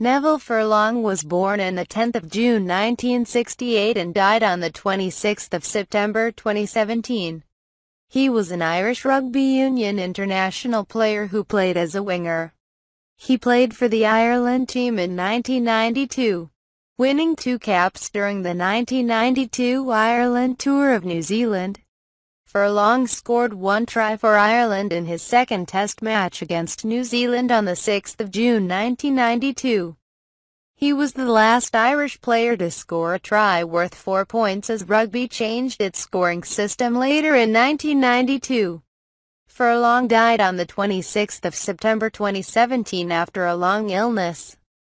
Neville Furlong was born on 10 June 1968 and died on 26 September 2017. He was an Irish rugby union international player who played as a winger. He played for the Ireland team in 1992, winning two caps during the 1992 Ireland Tour of New Zealand. Furlong scored one try for Ireland in his second Test match against New Zealand on 6 June 1992. He was the last Irish player to score a try worth four points as rugby changed its scoring system later in 1992. Furlong died on 26 September 2017 after a long illness.